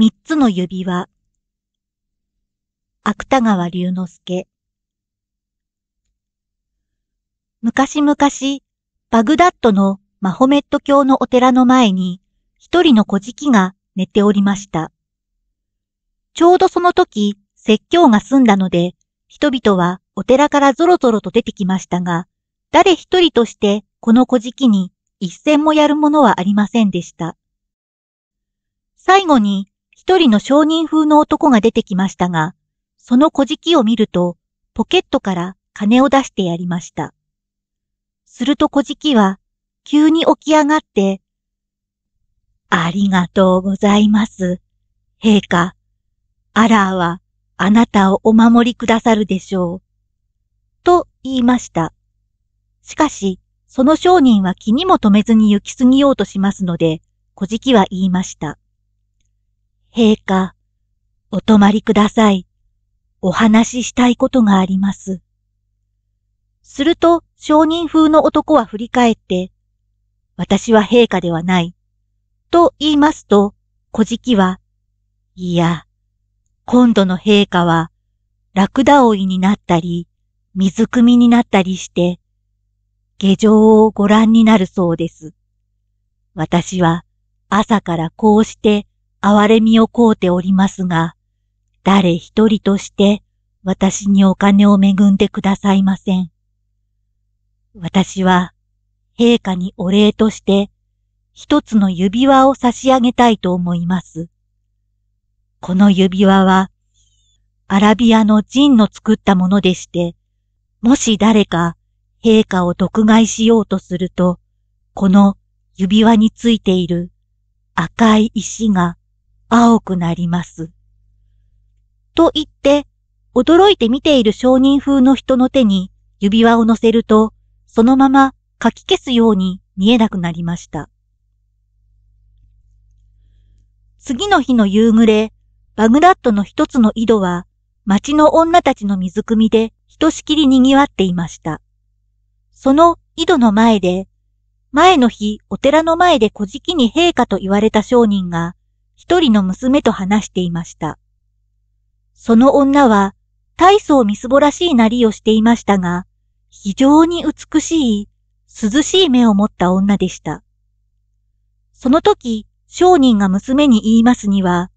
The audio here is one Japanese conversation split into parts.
三つの指輪。芥川龍之介。昔々、バグダッドのマホメット教のお寺の前に、一人の小敷が寝ておりました。ちょうどその時、説教が済んだので、人々はお寺からぞろぞろと出てきましたが、誰一人としてこの小敷に一銭もやるものはありませんでした。最後に一人の商人風の男が出てきましたが、その小敷を見ると、ポケットから金を出してやりました。すると小敷は、急に起き上がって、ありがとうございます。陛下、アラーはあなたをお守りくださるでしょう。と言いました。しかし、その商人は気にも留めずに行き過ぎようとしますので、小敷きは言いました。陛下、お泊まりください。お話ししたいことがあります。すると、商人風の男は振り返って、私は陛下ではない。と言いますと、小じは、いや、今度の陛下は、ラクダ追いになったり、水汲みになったりして、下城をご覧になるそうです。私は朝からこうして憐れみをこうておりますが、誰一人として私にお金を恵んでくださいません。私は陛下にお礼として一つの指輪を差し上げたいと思います。この指輪はアラビアのジンの作ったものでして、もし誰か陛下を毒害しようとすると、この指輪についている赤い石が青くなります。と言って、驚いて見ている商人風の人の手に指輪を乗せると、そのままかき消すように見えなくなりました。次の日の夕暮れ、バグダッドの一つの井戸は、町の女たちの水汲みでひとしきり賑わっていました。その井戸の前で、前の日お寺の前で小じきに陛下と言われた商人が、一人の娘と話していました。その女は大層みすぼらしいなりをしていましたが、非常に美しい、涼しい目を持った女でした。その時、商人が娘に言いますには、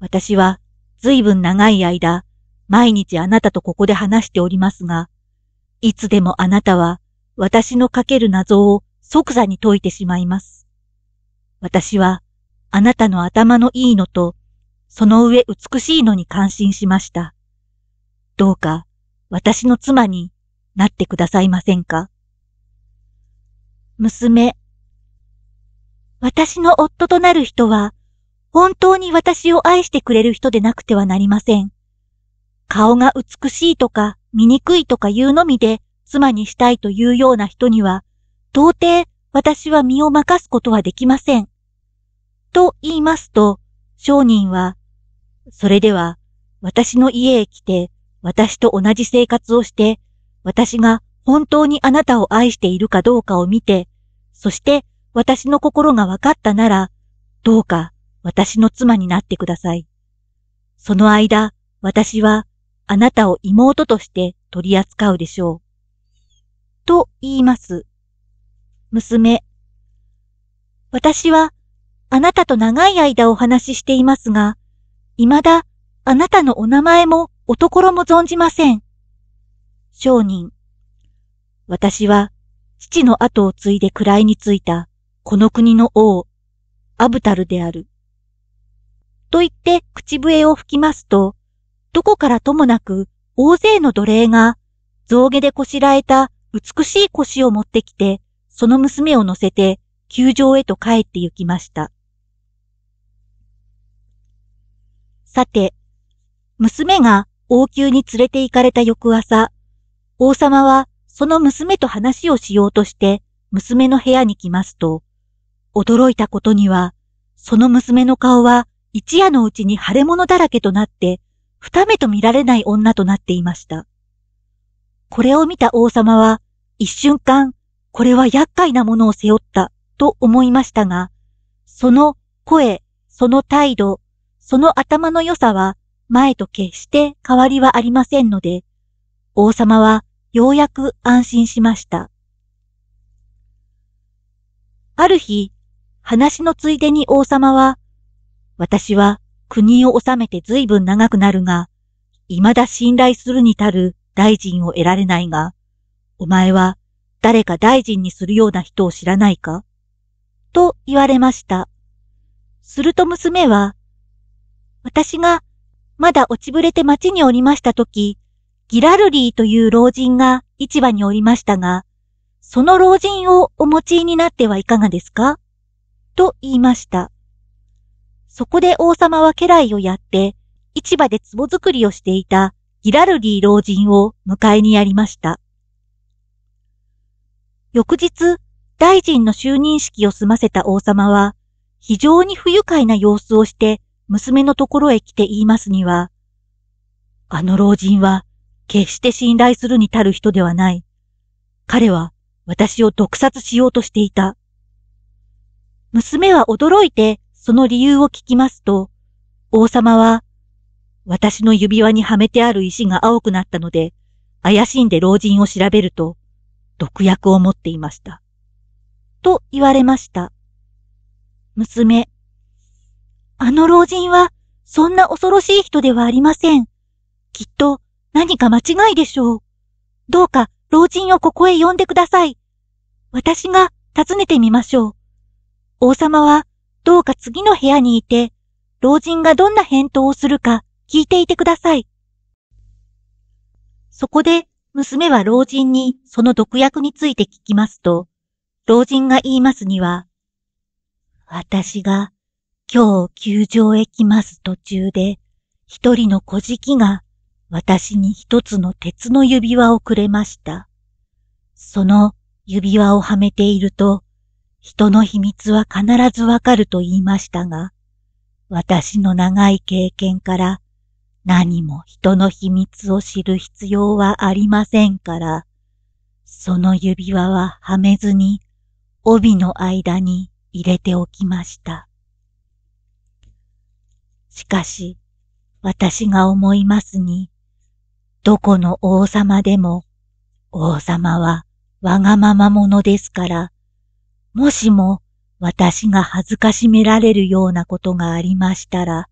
私は随分長い間、毎日あなたとここで話しておりますが、いつでもあなたは私のかける謎を即座に解いてしまいます。私はあなたの頭のいいのと、その上美しいのに感心しました。どうか私の妻になってくださいませんか娘、私の夫となる人は、本当に私を愛してくれる人でなくてはなりません。顔が美しいとか醜いとか言うのみで妻にしたいというような人には、到底私は身を任すことはできません。と言いますと、商人は、それでは私の家へ来て私と同じ生活をして、私が本当にあなたを愛しているかどうかを見て、そして私の心が分かったなら、どうか私の妻になってください。その間、私はあなたを妹として取り扱うでしょう。と言います。娘、私はあなたと長い間お話ししていますが、未だあなたのお名前もおところも存じません。商人。私は父の後を継いで位についたこの国の王、アブタルである。と言って口笛を吹きますと、どこからともなく大勢の奴隷が象牙でこしらえた美しい腰を持ってきて、その娘を乗せて球場へと帰って行きました。さて、娘が王宮に連れて行かれた翌朝、王様はその娘と話をしようとして娘の部屋に来ますと、驚いたことには、その娘の顔は一夜のうちに腫れ物だらけとなって、二目と見られない女となっていました。これを見た王様は、一瞬間、これは厄介なものを背負ったと思いましたが、その声、その態度、その頭の良さは前と決して変わりはありませんので、王様はようやく安心しました。ある日、話のついでに王様は、私は国を治めて随分長くなるが、未だ信頼するに足る大臣を得られないが、お前は誰か大臣にするような人を知らないかと言われました。すると娘は私がまだ落ちぶれて街におりましたとき、ギラルリーという老人が市場におりましたが、その老人をお持ちになってはいかがですかと言いました。そこで王様は家来をやって、市場で壺作りをしていたギラルリー老人を迎えにやりました。翌日、大臣の就任式を済ませた王様は、非常に不愉快な様子をして娘のところへ来て言いますには、あの老人は決して信頼するに足る人ではない。彼は私を毒殺しようとしていた。娘は驚いてその理由を聞きますと、王様は、私の指輪にはめてある石が青くなったので、怪しんで老人を調べると、毒薬を持っていました。と言われました。娘、あの老人は、そんな恐ろしい人ではありません。きっと、何か間違いでしょう。どうか、老人をここへ呼んでください。私が訪ねてみましょう。王様は、どうか次の部屋にいて、老人がどんな返答をするか聞いていてください。そこで、娘は老人にその毒薬について聞きますと、老人が言いますには、私が今日球場へ来ます途中で、一人の小じきが私に一つの鉄の指輪をくれました。その指輪をはめていると、人の秘密は必ずわかると言いましたが、私の長い経験から何も人の秘密を知る必要はありませんから、その指輪ははめずに帯の間に入れておきました。しかし、私が思いますに、どこの王様でも、王様はわがまま者ですから、もしも私が恥ずかしめられるようなことがありましたら、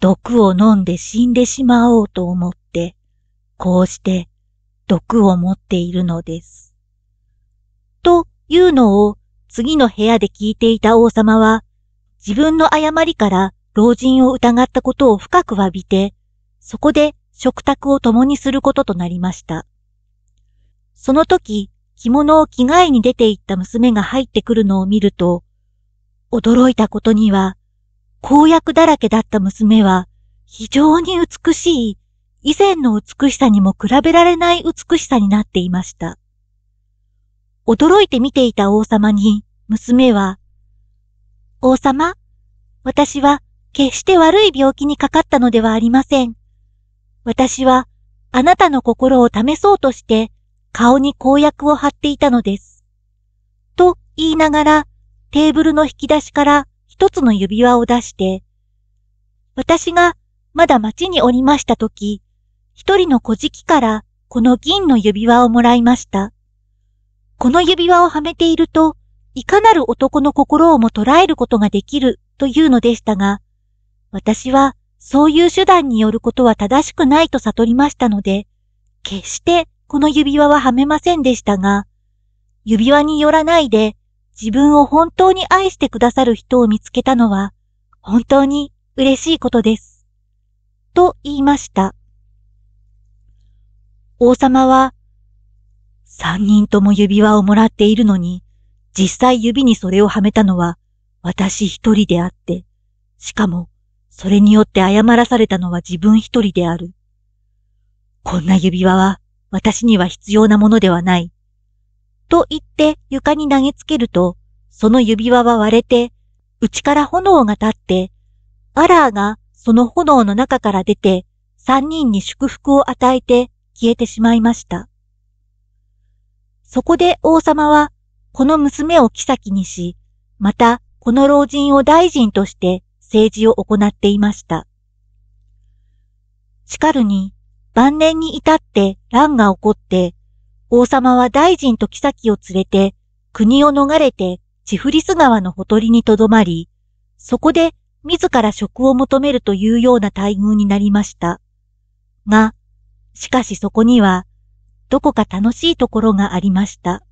毒を飲んで死んでしまおうと思って、こうして毒を持っているのです。というのを次の部屋で聞いていた王様は、自分の誤りから老人を疑ったことを深く詫びて、そこで食卓を共にすることとなりました。その時、着物を着替えに出て行った娘が入ってくるのを見ると、驚いたことには、公約だらけだった娘は、非常に美しい、以前の美しさにも比べられない美しさになっていました。驚いて見ていた王様に、娘は、王様、私は決して悪い病気にかかったのではありません。私は、あなたの心を試そうとして、顔に公約を貼っていたのです。と言いながら、テーブルの引き出しから一つの指輪を出して、私がまだ町におりました時、一人の小敷からこの銀の指輪をもらいました。この指輪をはめていると、いかなる男の心をも捉えることができるというのでしたが、私はそういう手段によることは正しくないと悟りましたので、決してこの指輪ははめませんでしたが、指輪によらないで自分を本当に愛してくださる人を見つけたのは本当に嬉しいことです。と言いました。王様は、三人とも指輪をもらっているのに、実際指にそれをはめたのは私一人であって、しかもそれによって謝らされたのは自分一人である。こんな指輪は私には必要なものではない。と言って床に投げつけると、その指輪は割れて、内から炎が立って、アラーがその炎の中から出て、三人に祝福を与えて消えてしまいました。そこで王様は、この娘を妃にし、またこの老人を大臣として政治を行っていました。しかるに、晩年に至って乱が起こって、王様は大臣と妃を連れて、国を逃れてチフリス川のほとりにとどまり、そこで自ら職を求めるというような待遇になりました。が、しかしそこには、どこか楽しいところがありました。